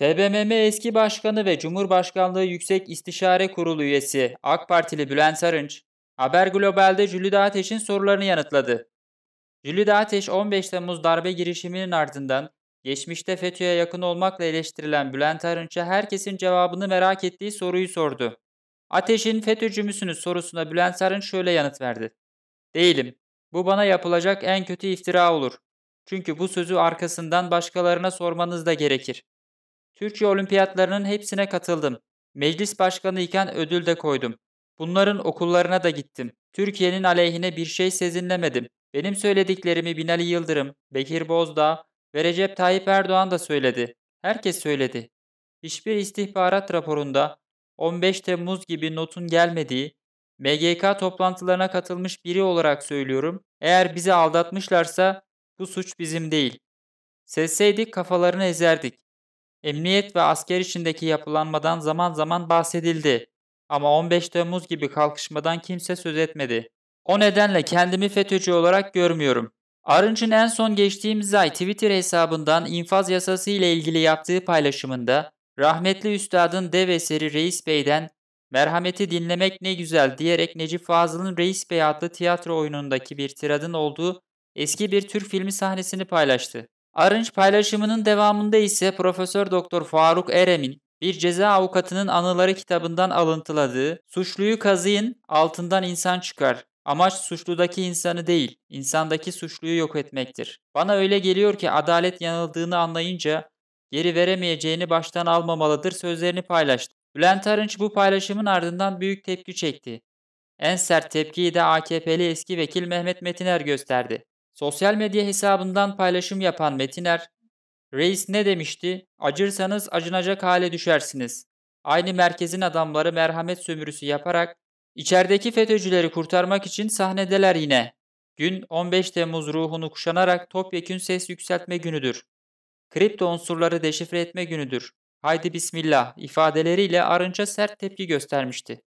TBMM eski başkanı ve Cumhurbaşkanlığı Yüksek İstişare Kurulu üyesi AK Partili Bülent Sarınç, Haber Global'de Jülide Ateş'in sorularını yanıtladı. Jülide Ateş 15 Temmuz darbe girişiminin ardından geçmişte FETÖ'ye yakın olmakla eleştirilen Bülent Arınç'a herkesin cevabını merak ettiği soruyu sordu. Ateş'in FETÖ'cü müsünüz sorusuna Bülent Arınç şöyle yanıt verdi. Değilim. Bu bana yapılacak en kötü iftira olur. Çünkü bu sözü arkasından başkalarına sormanız da gerekir. Türkiye olimpiyatlarının hepsine katıldım. Meclis başkanı iken ödül de koydum. Bunların okullarına da gittim. Türkiye'nin aleyhine bir şey sezinlemedim. Benim söylediklerimi Binali Yıldırım, Bekir Bozdağ ve Recep Tayyip Erdoğan da söyledi. Herkes söyledi. Hiçbir istihbarat raporunda 15 Temmuz gibi notun gelmediği, MGK toplantılarına katılmış biri olarak söylüyorum. Eğer bizi aldatmışlarsa bu suç bizim değil. Sesseydik kafalarını ezerdik. Emniyet ve asker içindeki yapılanmadan zaman zaman bahsedildi. Ama 15 Temmuz gibi kalkışmadan kimse söz etmedi. O nedenle kendimi FETÖ'cü olarak görmüyorum. Arınç'ın en son geçtiğimiz ay Twitter hesabından infaz yasası ile ilgili yaptığı paylaşımında rahmetli üstadın dev eseri Reis Bey'den merhameti dinlemek ne güzel diyerek Necip Fazıl'ın Reis Bey adlı tiyatro oyunundaki bir tiradın olduğu eski bir Türk filmi sahnesini paylaştı. Arınç paylaşımının devamında ise Profesör Doktor Faruk Erem'in bir ceza avukatının anıları kitabından alıntıladığı suçluyu kazıyın altından insan çıkar. Amaç suçludaki insanı değil, insandaki suçluyu yok etmektir. Bana öyle geliyor ki adalet yanıldığını anlayınca geri veremeyeceğini baştan almamalıdır sözlerini paylaştı. Bülent Arınç bu paylaşımın ardından büyük tepki çekti. En sert tepkiyi de AKP'li eski vekil Mehmet Metiner gösterdi. Sosyal medya hesabından paylaşım yapan Metiner, Reis ne demişti? Acırsanız acınacak hale düşersiniz. Aynı merkezin adamları merhamet sömürüsü yaparak içerideki FETÖ'cüleri kurtarmak için sahnedeler yine. Gün 15 Temmuz ruhunu kuşanarak topyekün ses yükseltme günüdür. Kripto unsurları deşifre etme günüdür. Haydi bismillah ifadeleriyle arınca sert tepki göstermişti.